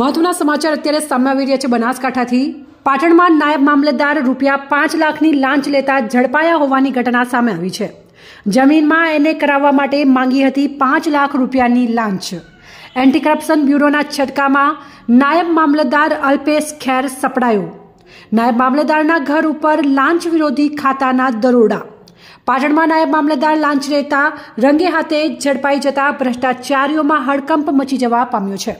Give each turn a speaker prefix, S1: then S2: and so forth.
S1: મહત્વના સમાચાર અત્યારે સામે આવી રહ્યા છે બનાસકાંઠાથી પાટણમાં નાયબ મામલતદાર રૂપિયા પાંચ લાખની લાંચ લેતા ઝડપાયા હોવાની ઘટના સામે આવી છે જમીનમાં એને કરાવવા માટે માંગી હતી પાંચ લાખ રૂપિયાની લાંચ એન્ટી કરપ્શન બ્યુરોના છટકામાં નાયબ મામલતદાર અલ્પેશ ખેર સપડાયો નાયબ મામલતદારના ઘર ઉપર લાંચ વિરોધી ખાતાના દરોડા પાટણમાં નાયબ મામલતદાર લાંચ લેતા રંગે હાથે ઝડપાઈ જતા ભ્રષ્ટાચારીઓમાં હડકંપ મચી જવા પામ્યો છે